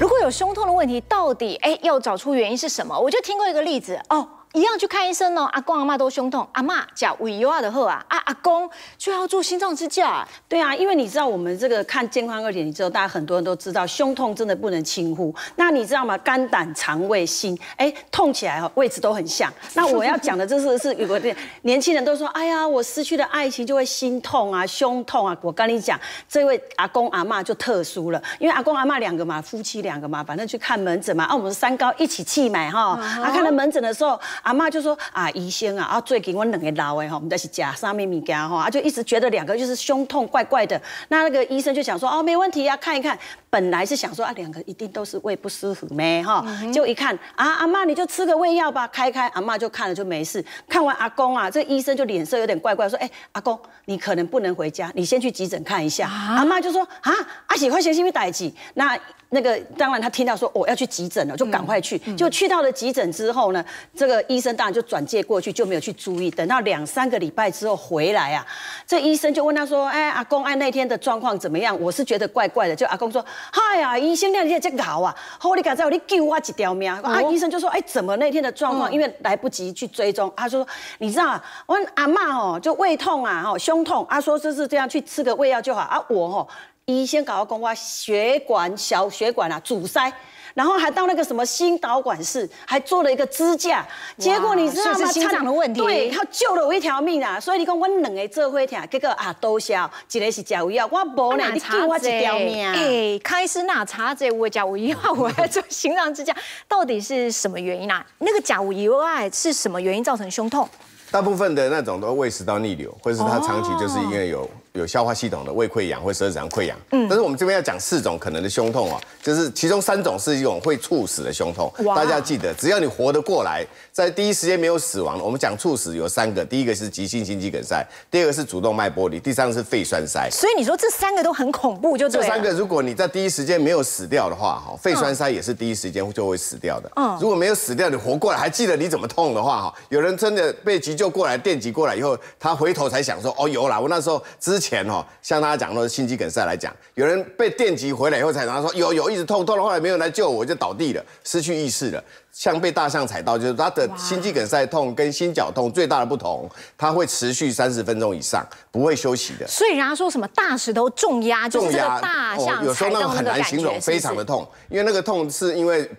如果有胸痛的问题，到底哎要找出原因是什么？我就听过一个例子哦。一样去看医生哦，阿公阿妈都胸痛，阿妈讲胃又阿的喝啊，阿阿公就要做心脏支架。对啊，因为你知道我们这个看健康二点，你知道大家很多人都知道胸痛真的不能轻忽。那你知道吗？肝胆肠胃心，哎，痛起来哈位置都很像。那我要讲的这是是有个年轻人都说，哎呀，我失去了爱情就会心痛啊，胸痛啊。我跟你讲，这位阿公阿妈就特殊了，因为阿公阿妈两个嘛，夫妻两个嘛，反正去看门诊嘛，啊，我们三高一起去买哈。啊，看了门诊的时候。阿妈就说：“啊，医生啊，啊最近我两个老的吼，我们都是吃三味米羹吼，啊就一直觉得两个就是胸痛，怪怪的。那那个医生就想说：哦，没问题啊，看一看。”本来是想说啊，两个一定都是胃不舒服咩哈，就一看啊，阿妈你就吃个胃药吧，开开，阿妈就看了就没事。看完阿公啊，这医生就脸色有点怪怪，说，哎，阿公你可能不能回家，你先去急诊看一下。阿妈就说啊，阿喜快先去打不那那个当然他听到说我要去急诊了，就赶快去，就去到了急诊之后呢，这个医生当然就转介过去，就没有去注意。等到两三个礼拜之后回来啊，这医生就问他说，哎，阿公哎那天的状况怎么样？我是觉得怪怪的，就阿公说。嗨呀，医生，那你在这咬啊？我你刚才在你救我一条命啊！医生就说，哎，怎么那天的状况？因为来不及去追踪，他说，你知道，我阿妈哦，就胃痛啊，吼，胸痛，他说就是这样，去吃个胃药就好啊，我吼。医先搞个冠状血管小血管啊阻塞，然后还到那个什么心导管室，还做了一个支架。结果你知道吗？心脏的问题，对他救了我一条命啊！所以你讲，我两个做伙听，结果啊都是，一个是甲五幺，我无呢，你救我一条命。哎，康斯纳查者五甲五幺，我还做心脏支架，到底是什么原因啊？那个甲五幺二是什么原因造成胸痛？大部分的那种都胃食道逆流，或是他长期就是因为有。有消化系统的胃溃疡或十二指肠溃疡，嗯，但是我们这边要讲四种可能的胸痛啊，就是其中三种是一种会猝死的胸痛，大家记得，只要你活得过来，在第一时间没有死亡我们讲猝死有三个，第一个是急性心肌梗塞，第二个是主动脉剥离，第三个是肺栓塞。所以你说这三个都很恐怖，就这三个，如果你在第一时间没有死掉的话，哈，肺栓塞也是第一时间就会死掉的。嗯，如果没有死掉，你活过来，还记得你怎么痛的话，哈，有人真的被急救过来、电击过来以后，他回头才想说，哦，有了，我那时候只。前哦，像大家讲的心肌梗塞来讲，有人被电击回来以后才他说有有一直痛痛到后来没有来救我就倒地了，失去意识了，像被大象踩到，就是他的心肌梗塞痛跟心绞痛最大的不同，它会持续三十分钟以上，不会休息的。所以人家说什么大石头重压，就是大象有时候那个形容，非常的痛，因为那个痛是因为。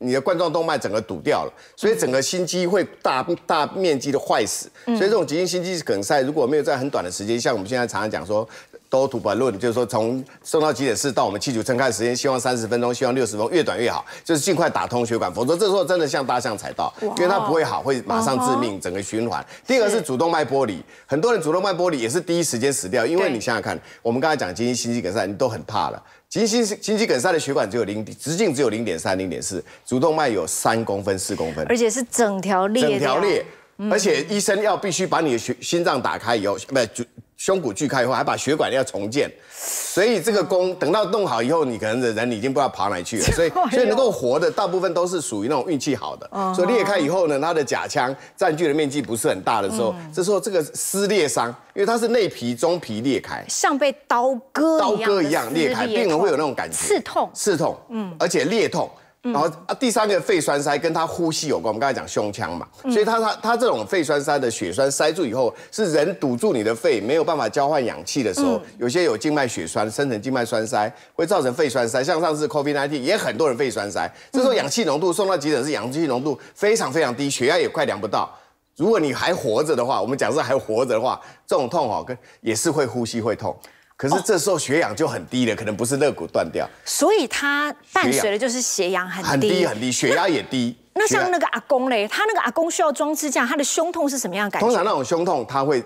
你的冠状动脉整个堵掉了，所以整个心肌会大大面积的坏死，所以这种急性心肌梗塞如果没有在很短的时间，像我们现在常常讲说。都土本论，就是说从送到急诊室到我们气球撑开的时间，希望三十分钟，希望六十分钟，越短越好，就是尽快打通血管。否则这时候真的像大象踩到，因为它不会好，会马上致命，整个循环。第二个是主动脉剥离，很多人主动脉剥离也是第一时间死掉，因为你想想看，我们刚才讲急性心肌梗塞，你都很怕了。急性心心肌梗塞的血管只有零直径只有零点三、零点四，主动脉有三公分、四公分，而且是整条裂，整条裂，而且医生要必须把你的血心脏打开以后，不主。胸骨锯开以后，还把血管要重建，所以这个弓等到弄好以后，你可能人已经不知道跑哪去了。所以所以能够活的，大部分都是属于那种运气好的。所以裂开以后呢，它的假腔占据的面积不是很大的时候，这时候这个撕裂伤，因为它是内皮中皮裂开，像被刀割刀割一样裂开，病人会有那种感觉刺痛刺痛，嗯，而且裂痛。然后啊，第三个肺栓塞跟它呼吸有关。我们刚才讲胸腔嘛，所以它它他这种肺栓塞的血栓塞住以后，是人堵住你的肺，没有办法交换氧气的时候，有些有静脉血栓，深层静脉栓塞会造成肺栓塞。像上次 COVID-19 也很多人肺栓塞，这时候氧气浓度送到急诊室，氧气浓度非常非常低，血压也快量不到。如果你还活着的话，我们假设还活着的话，这种痛哦，跟也是会呼吸会痛。可是这时候血氧就很低了，可能不是肋骨断掉，所以它伴随的就是血氧很低很低，血压也低。那像那个阿公嘞，他那个阿公需要装支架，他的胸痛是什么样的感觉？通常那种胸痛他会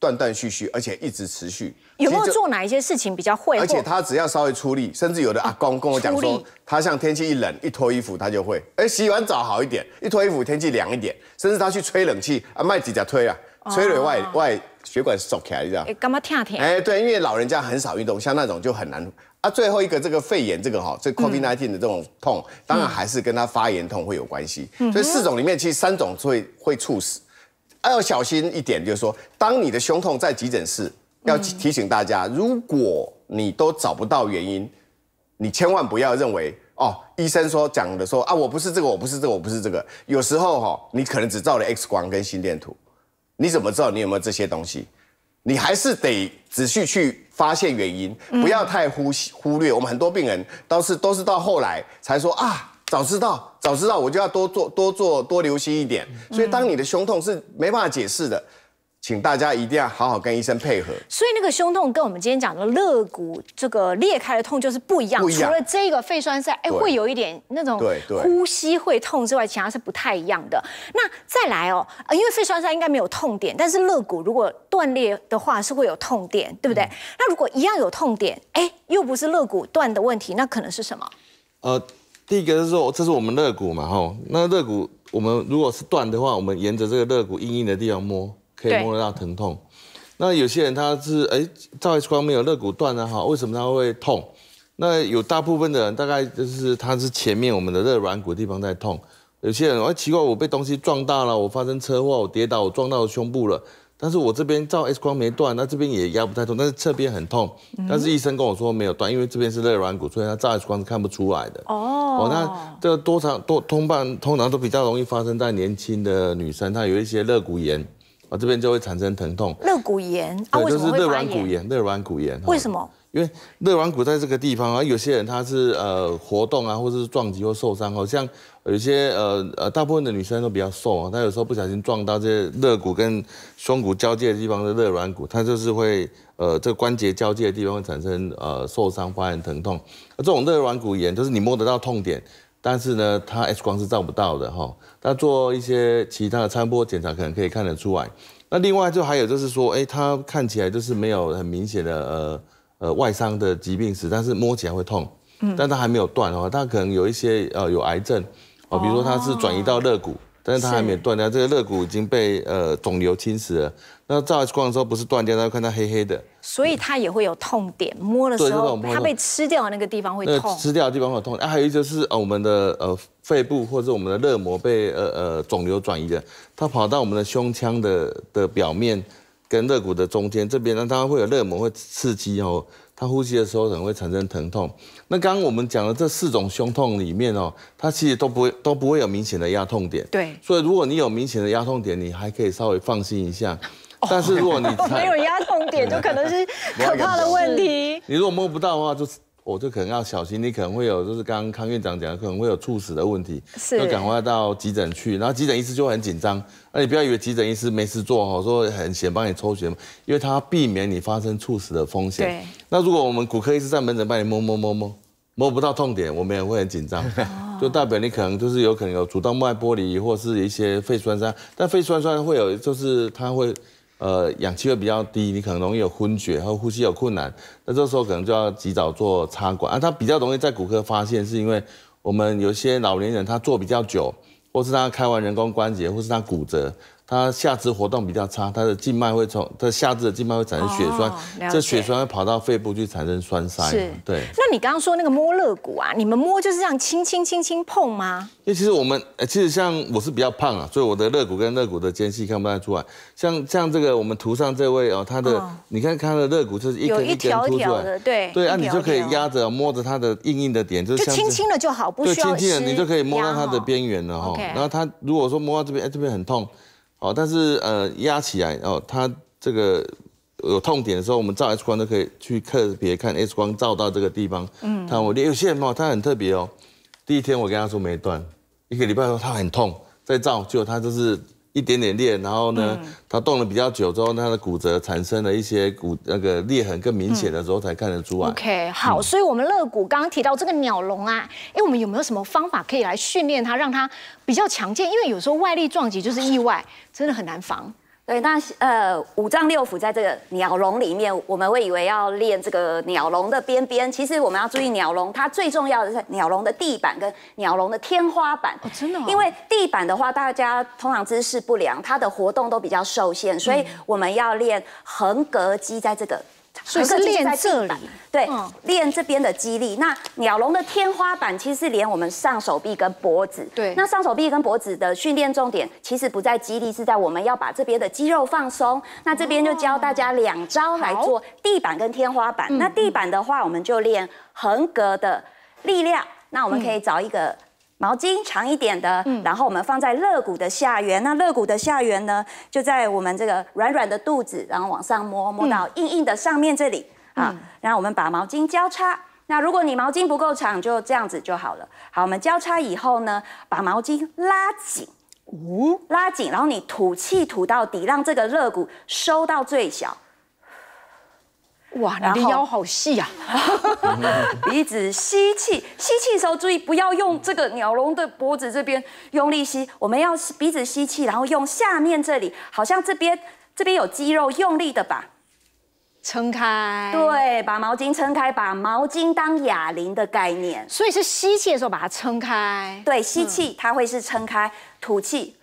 断断续续，而且一直持续。有没有做哪一些事情比较会？而且他只要稍微出力，甚至有的阿公跟我讲说，他像天气一冷一脱衣服他就会，哎洗完澡好一点，一脱衣服天气凉一点，甚至他去吹冷气啊，卖指家推啊。摧毁外外血管是缩起来，这样。哎，感觉疼疼。哎，对，因为老人家很少运动，像那种就很难。啊，最后一个这个肺炎这个哈，这 COVID-19 的这种痛，当然还是跟他发炎痛会有关系。所以四种里面其实三种会会猝死，要小心一点，就是说，当你的胸痛在急诊室，要提醒大家，如果你都找不到原因，你千万不要认为哦，医生说讲的说啊，我不是这个，我不是这个，我不是这个。有时候哈，你可能只照了 X 光跟心电图。你怎么知道你有没有这些东西？你还是得仔细去发现原因，不要太忽忽略。我们很多病人都是都是到后来才说啊，早知道早知道，我就要多做多做多留心一点。所以，当你的胸痛是没办法解释的。请大家一定要好好跟医生配合。所以那个胸痛跟我们今天讲的肋骨这个裂开的痛就是不一样。一除了这个肺栓塞，哎，会有一点那种对对呼吸会痛之外，其他是不太一样的。那再来哦，因为肺栓塞应该没有痛点，但是肋骨如果断裂的话是会有痛点，对不对？那如果一样有痛点，哎，又不是肋骨断的问题，那可能是什么？呃，第一个是说这是我们肋骨嘛，吼，那肋骨我们如果是断的话，我们沿着这个肋骨硬硬的地方摸。可以摸得到疼痛，那有些人他是哎照 X 光没有肋骨断了哈，为什么他会痛？那有大部分的人大概就是他是前面我们的肋软骨地方在痛。有些人哦，奇怪，我被东西撞大了，我发生车祸，我跌倒，我撞到胸部了，但是我这边照 X 光没断，那这边也压不太痛，但是侧边很痛。但是医生跟我说没有断，因为这边是肋软骨，所以他照 X 光是看不出来的。哦，那这多长多通办通常都比较容易发生在年轻的女生，她有一些肋骨炎。我这边就会产生疼痛，肋骨炎啊，就是肋软骨炎，肋软骨炎。为什么？因为肋软骨在这个地方啊，有些人他是呃活动啊，或者是撞击或受伤，好像有些呃呃，大部分的女生都比较瘦啊，她有时候不小心撞到这些肋骨跟胸骨交界的地方的肋软骨，它就是会呃这关节交界的地方会产生呃受伤、发生疼痛。而这种肋软骨炎，就是你摸得到痛点。但是呢，他 X 光是照不到的哈。他做一些其他的超波检查，可能可以看得出来。那另外就还有就是说，哎，他看起来就是没有很明显的呃呃外伤的疾病史，但是摸起来会痛。嗯，但他还没有断哦，他可能有一些呃有癌症哦，比如说他是转移到肋骨。但是它还没有断掉，这个肋骨已经被呃肿瘤侵蚀了。那照光的时候不是断掉，那看它黑黑的，所以它也会有痛点。摸的时候，它被吃掉的那个地方会痛。吃掉的地方会痛。啊，还有就是呃，我们的呃肺部或者我们的肋膜被呃呃肿瘤转移的，它跑到我们的胸腔的的表面，跟肋骨的中间这边呢，它会有肋膜会刺激哦。他呼吸的时候可能会产生疼痛。那刚刚我们讲的这四种胸痛里面哦，它其实都不会都不会有明显的压痛点。对。所以如果你有明显的压痛点，你还可以稍微放心一下。但是如果你 没有压痛点，就可能是 可怕的问题。你如果摸不到的话，就我就可能要小心，你可能会有，就是刚刚康院长讲的，可能会有猝死的问题，要赶快到急诊去。然后急诊医师就很紧张，那你不要以为急诊医师没事做，说很闲帮你抽血，因为他避免你发生猝死的风险。那如果我们骨科医师在门诊帮你摸摸摸摸，摸不到痛点，我们也会很紧张，就代表你可能就是有可能有主动脉剥离或是一些肺栓塞。但肺栓塞会有，就是它会。呃，氧气会比较低，你可能容易有昏厥和呼吸有困难，那这时候可能就要及早做插管啊。它比较容易在骨科发现，是因为我们有些老年人他坐比较久，或是他开完人工关节，或是他骨折。它下肢活动比较差，它的静脉会从它下肢的静脉会产生血栓，这血栓会跑到肺部去产生栓塞。是，对。那你刚刚说那个摸肋骨啊，你们摸就是这样轻轻轻轻碰吗？因为其实我们，其实像我是比较胖啊，所以我的肋骨跟肋骨的间隙看不太出来。像像这个我们图上这位哦，他的你看他的肋骨就是一根一根突出来，对对啊，你就可以压着摸着它的硬硬的点，就轻轻的就好，不需要对，轻轻的你就可以摸到它的边缘了哈。然后他如果说摸到这边，哎，这边很痛。哦，但是呃压起来，哦，它这个有痛点的时候，我们照 X 光都可以去特别看 X 光照到这个地方，嗯，它我裂。有些人哦，他很特别哦。第一天我跟他说没断，一个礼拜后他很痛，再照就他就是。一点点裂，然后呢，它动了比较久之后，它的骨折产生了一些骨那个裂痕更明显的时候才看得出来。OK，好，所以我们肋骨刚刚提到这个鸟笼啊，哎，我们有没有什么方法可以来训练它，让它比较强健？因为有时候外力撞击就是意外，真的很难防。对，那呃，五脏六腑在这个鸟笼里面，我们会以为要练这个鸟笼的边边。其实我们要注意鸟笼，它最重要的是鸟笼的地板跟鸟笼的天花板。哦，真的。因为地板的话，大家通常姿势不良，它的活动都比较受限，所以我们要练横膈肌在这个。可是练这里，对，练这边的肌力。那鸟笼的天花板其实连我们上手臂跟脖子。对。那上手臂跟脖子的训练重点，其实不在肌力，是在我们要把这边的肌肉放松。那这边就教大家两招来做地板跟天花板。那地板的话，我们就练横格的力量。那我们可以找一个。毛巾长一点的，然后我们放在肋骨的下缘。那肋骨的下缘呢，就在我们这个软软的肚子，然后往上摸，摸到硬硬的上面这里啊。然后我们把毛巾交叉。那如果你毛巾不够长，就这样子就好了。好，我们交叉以后呢，把毛巾拉紧，拉紧，然后你吐气吐到底，让这个肋骨收到最小。哇，你的腰好细啊！鼻子吸气，吸气的时候注意不要用这个鸟笼的脖子这边用力吸，我们要鼻子吸气，然后用下面这里，好像这边这边有肌肉用力的把撑开，对，把毛巾撑开，把毛巾当哑铃的概念，所以是吸气的时候把它撑开，对，吸气它会是撑开，吐气。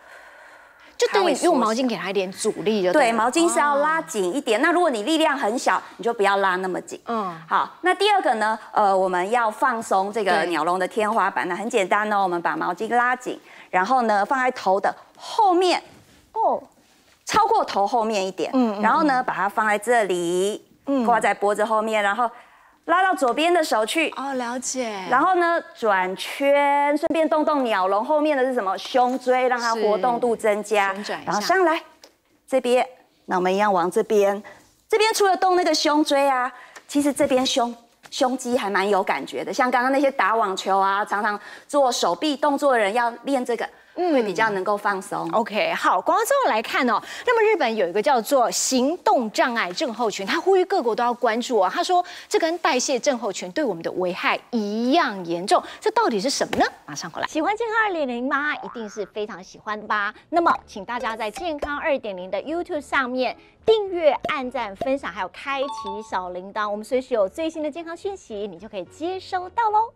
就对你用毛巾给他一点阻力就对，毛巾是要拉紧一点。那如果你力量很小，你就不要拉那么紧。嗯，好。那第二个呢？呃，我们要放松这个鸟笼的天花板那很简单哦。我们把毛巾拉紧，然后呢放在头的后面，哦，超过头后面一点。嗯，然后呢把它放在这里，嗯，挂在脖子后面，然后。拉到左边的手去哦，了解。然后呢，转圈，顺便动动鸟笼后面的是什么？胸椎，让它活动度增加。旋转然后上来这边，那我们一样往这边。这边除了动那个胸椎啊，其实这边胸胸肌还蛮有感觉的。像刚刚那些打网球啊，常常做手臂动作的人要练这个。嗯，比较能够放松。OK，好。广告之后来看哦，那么日本有一个叫做行动障碍症候群，他呼吁各国都要关注哦。他说，这跟代谢症候群对我们的危害一样严重。这到底是什么呢？马上过来。喜欢健康二点零吗？一定是非常喜欢的吧？那么，请大家在健康二点零的 YouTube 上面订阅、按赞、分享，还有开启小铃铛，我们随时有最新的健康讯息，你就可以接收到喽。